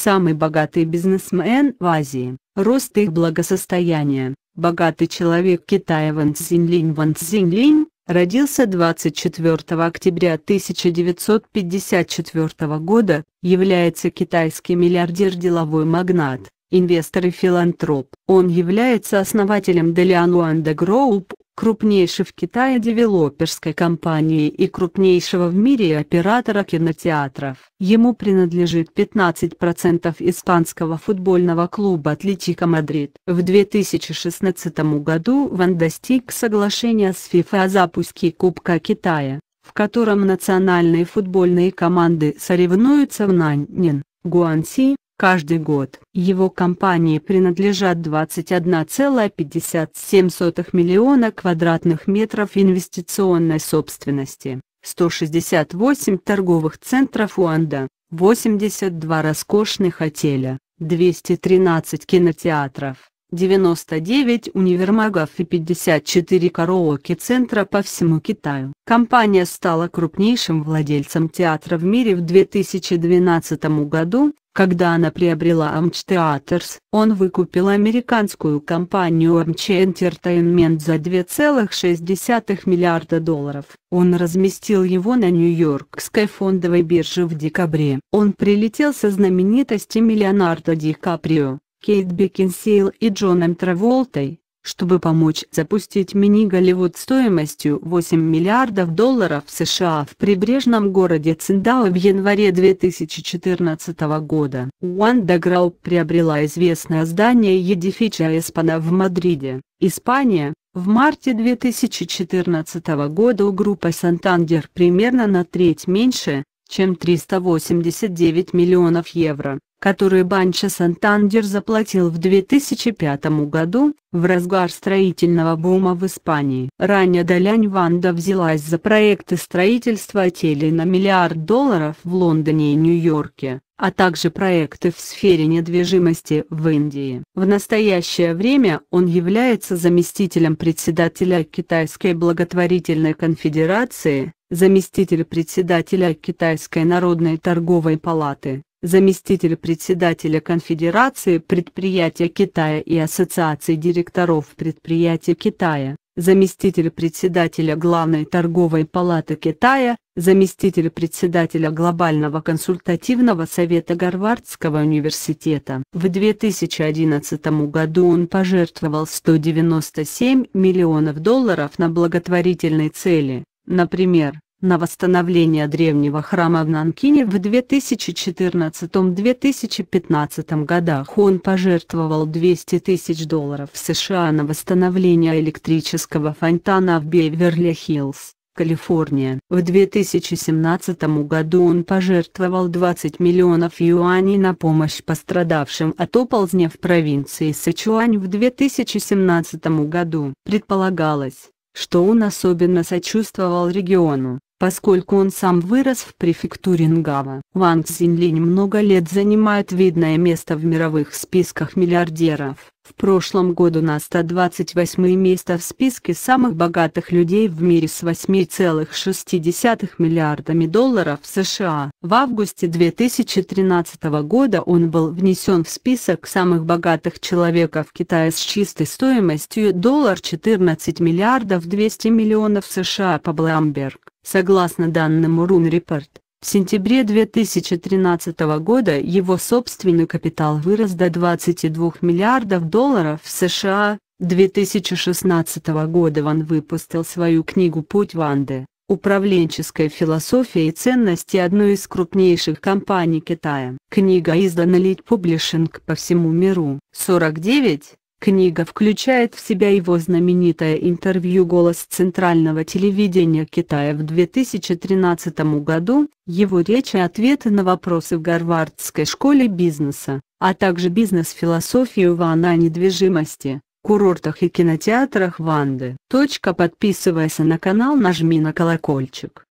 самый богатый бизнесмен в Азии. Рост их благосостояния. Богатый человек Китая Ван Цзиньлинь Ван Цзиньлинь, родился 24 октября 1954 года, является китайский миллиардер деловой магнат, инвестор и филантроп. Он является основателем Делиануанда Group, крупнейшей в Китае девелоперской компании и крупнейшего в мире оператора кинотеатров. Ему принадлежит 15% испанского футбольного клуба «Атлетико Мадрид». В 2016 году Ван достиг соглашения с FIFA о запуске Кубка Китая, в котором национальные футбольные команды соревнуются в Наньнин, Гуанси, Каждый год его компании принадлежат 21,57 миллиона квадратных метров инвестиционной собственности, 168 торговых центров Уанда, 82 роскошных отеля, 213 кинотеатров, 99 универмагов и 54 караоке-центра по всему Китаю. Компания стала крупнейшим владельцем театра в мире в 2012 году, когда она приобрела Amch Theaters. Он выкупил американскую компанию Amch Entertainment за 2,6 миллиарда долларов. Он разместил его на Нью-Йоркской фондовой бирже в декабре. Он прилетел со знаменитостями Леонардо Ди Каприо, Кейт Бекинсейл и Джоном Траволтой, чтобы помочь запустить мини-Голливуд стоимостью 8 миллиардов долларов США в прибрежном городе Циндао в январе 2014 года. Уанда Грау приобрела известное здание Едифича Эспана в Мадриде, Испания. В марте 2014 года у группы Сантандер примерно на треть меньше, чем 389 миллионов евро, которые Банча Сантандер заплатил в 2005 году, в разгар строительного бума в Испании. Ранее Далянь Ванда взялась за проекты строительства отелей на миллиард долларов в Лондоне и Нью-Йорке а также проекты в сфере недвижимости в Индии. В настоящее время он является заместителем председателя Китайской благотворительной конфедерации, заместитель председателя Китайской народной торговой палаты, заместитель председателя Конфедерации предприятия Китая и Ассоциации директоров предприятия Китая заместитель председателя Главной торговой палаты Китая, заместитель председателя Глобального консультативного совета Гарвардского университета. В 2011 году он пожертвовал 197 миллионов долларов на благотворительные цели, например, на восстановление древнего храма в Нанкине в 2014-2015 годах он пожертвовал 200 тысяч долларов США на восстановление электрического фонтана в Беверли-Хиллз. Калифорния. В 2017 году он пожертвовал 20 миллионов юаней на помощь пострадавшим от оползня в провинции Сычуань в 2017 году. Предполагалось, что он особенно сочувствовал региону, Поскольку он сам вырос в префектуре Нгава, Ван Цзиньлинь много лет занимает видное место в мировых списках миллиардеров. В прошлом году на 128 место в списке самых богатых людей в мире с 8,6 миллиардами долларов США. В августе 2013 года он был внесен в список самых богатых человеков Китая с чистой стоимостью доллар 14 миллиардов 200 миллионов США по Bloomberg. Согласно данным Рунрепорт, в сентябре 2013 года его собственный капитал вырос до 22 миллиардов долларов в США. 2016 года Ван выпустил свою книгу «Путь Ванды. Управленческая философия и ценности одной из крупнейших компаний Китая». Книга издана Lead Publishing по всему миру. 49. Книга включает в себя его знаменитое интервью «Голос Центрального телевидения Китая» в 2013 году, его речь и ответы на вопросы в Гарвардской школе бизнеса, а также бизнес-философию Ван о недвижимости, курортах и кинотеатрах Ванды. Подписывайся на канал нажми на колокольчик.